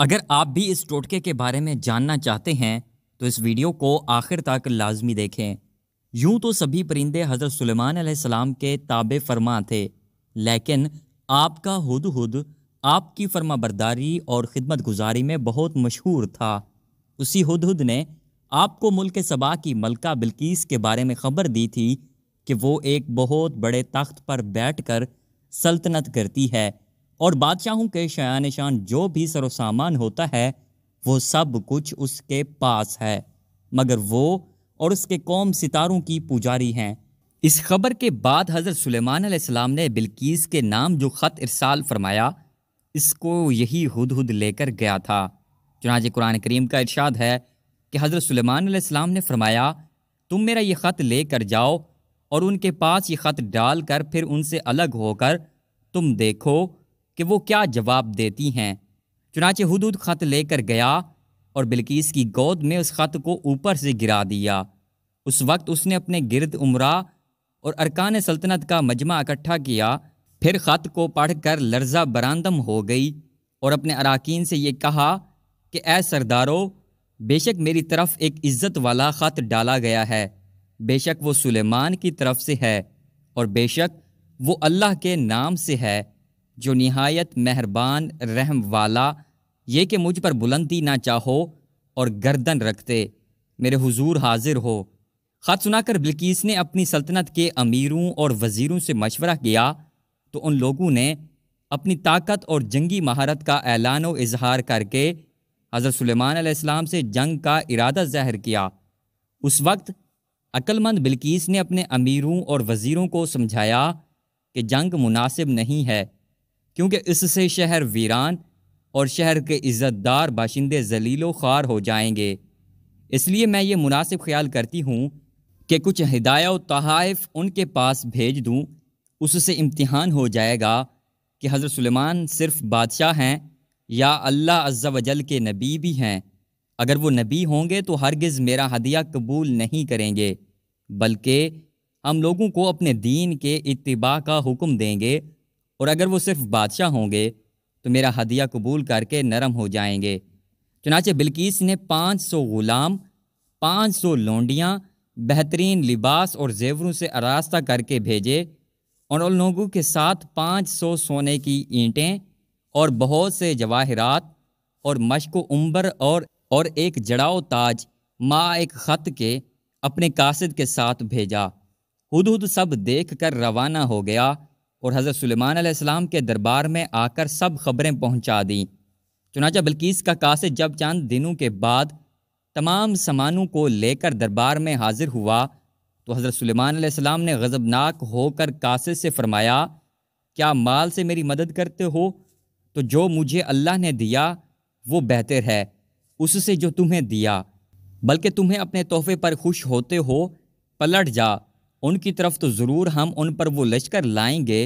अगर आप भी इस टोटके के बारे में जानना चाहते हैं तो इस वीडियो को आखिर तक लाजमी देखें यूं तो सभी परिंदे हज़रत सुलेमान सलाम के ताबे फरमा थे लेकिन आपका हद हद आपकी फर्मा बरदारी और खिदमत गुजारी में बहुत मशहूर था उसी हद हद ने आपको मुल्क सबा की मलका बिल्कीस के बारे में खबर दी थी कि वो एक बहुत बड़े तख्त पर बैठकर सल्तनत करती है और बादशाहों के शयानशान शान जो भी सरोसामान होता है वो सब कुछ उसके पास है मगर वो और उसके कौम सितारों की पुजारी हैं इस खबर के बाद हज़रत सुलेमान सलाम ने बिल्कीस के नाम जो ख़त इरसाल फरमाया इसको यही हद हद लेकर गया था चुनाच कुरान करीम का इरशाद है कि हज़रत सुलेमान सलाम ने फरमाया तुम मेरा ये ख़त लेकर जाओ और उनके पास ये ख़त डाल कर फिर उनसे अलग होकर तुम देखो कि वो क्या जवाब देती हैं चुनाचे हदूद ख़त लेकर गया और बिल्किस की गोद में उस ख़त को ऊपर से गिरा दिया उस वक्त उसने अपने गिरद उमरा और अरकान सल्तनत का मजमा इकट्ठा किया फिर ख़त को पढ़ कर लर्जा बरंदम हो गई और अपने अरकान से ये कहा कि ए सरदारो बेशक मेरी तरफ एक इज़्ज़त वाला ख़त डाला गया है बेशक वो सुलेमान की तरफ से है और बेशक वो अल्लाह के नाम से है जो नहायत मेहरबान रहम वाला ये कि मुझ पर बुलंदी ना चाहो और गर्दन रखते मेरे हुजूर हाजिर हो ख़त सुनाकर बिल्किस ने अपनी सल्तनत के अमीरों और वज़ीरों से मशवरा किया तो उन लोगों ने अपनी ताकत और जंगी महारत का ऐलान व इजहार करके हज़रत सलेमान आसमाम से जंग का इरादा ज़ाहिर किया उस वक्त अक्लमंद बिल्किस ने अपने अमीरों और वज़ीरों को समझाया कि जंग मुनासिब नहीं है क्योंकि इससे शहर वीरान और शहर के इज़्ज़तदार बाशिंदे जलीलो खार हो जाएंगे इसलिए मैं ये मुनासिब ख्याल करती हूँ कि कुछ हिदाया तहाइफ उनके पास भेज दूँ उससे इम्तिहान हो जाएगा कि हज़रत सलेमान सिर्फ़ बादशाह हैं या अल्लाह अज्जा वजल के नबी भी हैं अगर वो नबी होंगे तो हरगिज़ मेरा हदिया कबूल नहीं करेंगे बल्कि हम लोगों को अपने दीन के इतबा का हुक्म देंगे और अगर वो सिर्फ बादशाह होंगे तो मेरा हदिया कबूल करके नरम हो जाएंगे चुनाचे बिल्किस ने पाँच सौ ग़ुलाम पाँच सौ लोंडियाँ बेहतरीन लिबास और जेवरों से आरास्ता करके भेजे और उन लोगों के साथ पाँच सौ सोने की ईंटें और बहुत से जवाहरात और मशक उम्बर और और एक जड़ाओ ताज माँ एक ख़त के अपने कासद के साथ भेजा हद सब देख कर रवाना हो गया और हज़रत सुलेमान के दरबार में आकर सब खबरें पहुंचा दीं चुनाचा बल्कीस का कासे जब चंद दिनों के बाद तमाम सामानों को लेकर दरबार में हाजिर हुआ तो हज़रत सुलेमान ने गज़बनाक होकर कासे से फरमाया क्या माल से मेरी मदद करते हो तो जो मुझे अल्लाह ने दिया वो बेहतर है उससे जो तुम्हें दिया बल्कि तुम्हें अपने तोहफे पर खुश होते हो पलट जा उनकी तरफ तो ज़रूर हम उन पर वो लश्कर लाएंगे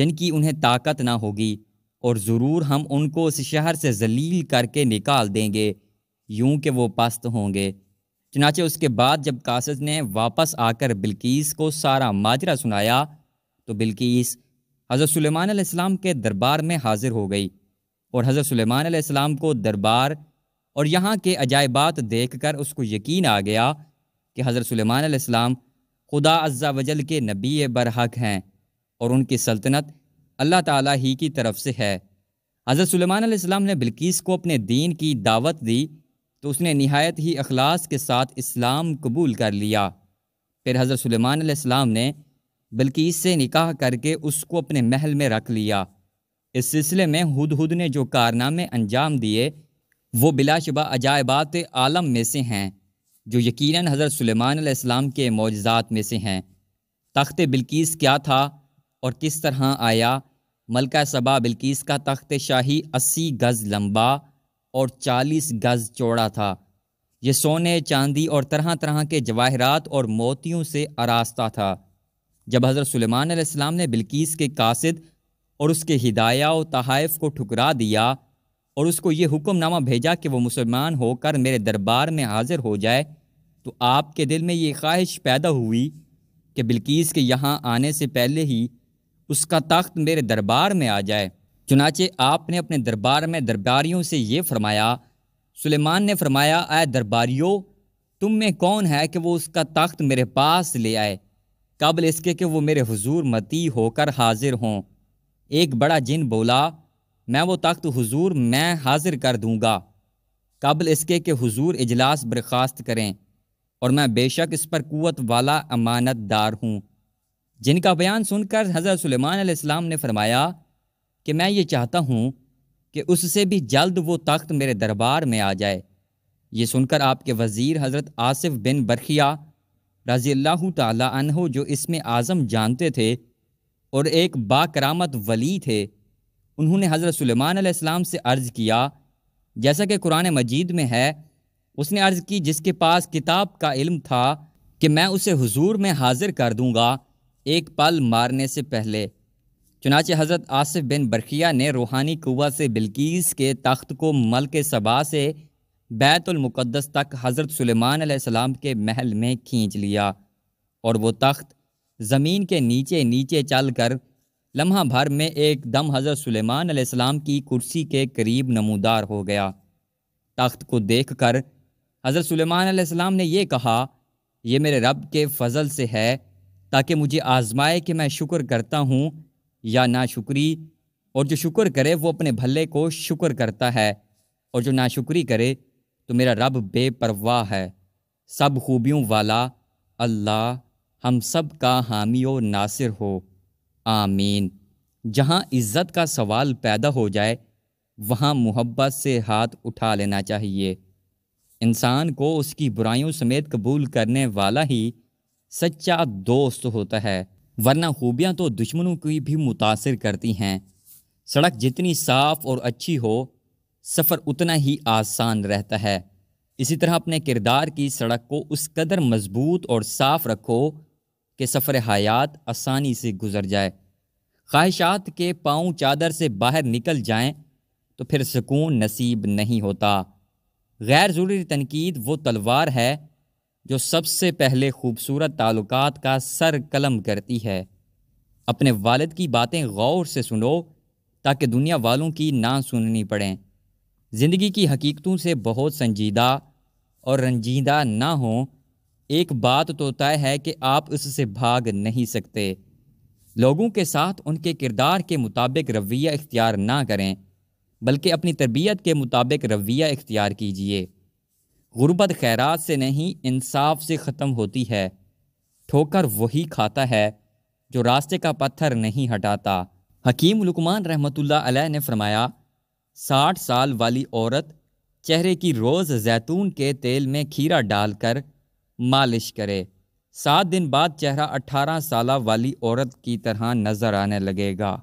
जिनकी उन्हें ताकत ना होगी और ज़रूर हम उनको उस शहर से जलील करके निकाल देंगे यूं कि वो पस्त होंगे चनाचे उसके बाद जब कासद ने वापस आकर बिल्कीस को सारा माजरा सुनाया तो बिल्किस हज़रत सलेमान के दरबार में हाजिर हो गई और हज़रत सलेमान को दरबार और यहाँ के अजायबात देख कर उसको यकीन आ गया कि हज़रत सलेमान खुदा अज्जा वजल के नबी बरहक हैं और उनकी सल्तनत अल्लाह ताला ही की तरफ से है हज़रत सलमान ने बिल्किस को अपने दीन की दावत दी तो उसने नहायत ही अखलास के साथ इस्लाम कबूल कर लिया फिर हज़रत सलमान ने बिल्किस से निकाह करके उसको अपने महल में रख लिया इस सिलसिले में हुद हुद ने जो कारनामे अंजाम दिए वो बिलाशुबा अजायबात आलम में से हैं जो यकीनन हज़रत सुलेमान के मौजात में से हैं तख्त बिल्किस क्या था और किस तरह आया मलका सबा बिल्कीस का तख्त शाही अस्सी गज़ लंबा और चालीस गज़ चौड़ा था ये सोने चांदी और तरह तरह के जवाहरात और मोतियों से आरास्ता था जब हज़रत सुलेमान ने बिल्कीस के कासद और उसके हिदाया व तहफ़ को ठुकरा दिया और उसको ये हुक्मनामा भेजा कि वो मुसलमान होकर मेरे दरबार में हाजिर हो जाए तो आपके दिल में ये ख्वाहिश पैदा हुई कि बिल्किस के यहाँ आने से पहले ही उसका तख्त मेरे दरबार में आ जाए चुनाचे आपने अपने दरबार में दरबारियों से ये फरमाया सुलेमान ने फरमाया आए दरबारियों तुम में कौन है कि वो उसका तख्त मेरे पास ले आए कबल इसके कि वो मेरे हजूर मती होकर हाजिर हों एक बड़ा जिन बोला मैं वो तख्त हुजूर मैं हाजिर कर दूंगा कबल इसके के हुजूर इजलास बर्खास्त करें और मैं बेशक इस पर कुत वाला अमानत दार हूँ जिनका बयान सुनकर हज़रत सलेमान ने फरमाया कि मैं ये चाहता हूँ कि उससे भी जल्द वो तख्त मेरे दरबार में आ जाए ये सुनकर आपके वज़ीर हज़रत आसिफ बिन बरखिया रजी अल्लाह तहो जो इसमें आज़म जानते थे और एक बाकरामत वली थे उन्होंने हज़रत सुलेमान आसमाम से अर्ज़ किया जैसा कि कुरान मजीद में है उसने अर्ज़ की जिसके पास किताब का इल्म था कि मैं उसे हुजूर में हाजिर कर दूंगा एक पल मारने से पहले चुनाचे हज़रत आसिफ बिन बरखिया ने रूहानी कुआ से बिल्कीस के तख्त को मल के सबा से बैतुलमक़दस तक हज़रत सुलेमान सलाम के महल में खींच लिया और वो तख्त ज़मीन के नीचे नीचे चल कर लम्हा भर में एक दम हज़रत सुलेमान अलैहिस्सलाम की कुर्सी के करीब नमूदार हो गया तख्त को देख कर हज़रत सुलेमान अलैहिस्सलाम ने यह कहा यह मेरे रब के फजल से है ताकि मुझे आजमाए कि मैं शुक्र करता हूँ या ना शुक्री और जो शुक्र करे वो अपने भले को शुक्र करता है और जो नाशुक्री करे तो मेरा रब बेपरवाह है सब खूबियों वाला अल्लाह हम सब का हामी और नासिर हो आमीन जहाँ इज़्ज़त का सवाल पैदा हो जाए वहाँ मोहब्बत से हाथ उठा लेना चाहिए इंसान को उसकी बुराइयों समेत कबूल करने वाला ही सच्चा दोस्त होता है वरना खूबियाँ तो दुश्मनों की भी मुतासर करती हैं सड़क जितनी साफ़ और अच्छी हो सफ़र उतना ही आसान रहता है इसी तरह अपने किरदार की सड़क को उस कदर मजबूत और साफ़ रखो कि सफ़र हयात आसानी से गुजर जाए ख्वाहिशात के पाँव चादर से बाहर निकल जाएँ तो फिर सुकून नसीब नहीं होता गैर ज़रूरी तनकीद वो तलवार है जो सबसे पहले खूबसूरत ताल्लुक का सर कलम करती है अपने वालद की बातें गौर से सुनो ताकि दुनिया वालों की ना सुननी पड़ें ज़िंदगी की हकीकतों से बहुत संजीदा और रंजीदा ना हों एक बात तो तय है कि आप उससे भाग नहीं सकते लोगों के साथ उनके किरदार के मुताबिक रवैया इख्तियार ना करें बल्कि अपनी तरबियत के मुताबिक रवैया इख्तियार कीजिए गुरबत खैरात से नहीं इंसाफ से ख़त्म होती है ठोकर वही खाता है जो रास्ते का पत्थर नहीं हटाता हकीम लुकमान रहमतुल्ला अलैह ने फरमाया साठ साल वाली औरत चेहरे की रोज़ जैतून के तेल में खीरा डालकर मालिश करे सात दिन बाद चेहरा अठारह साल वाली औरत की तरह नज़र आने लगेगा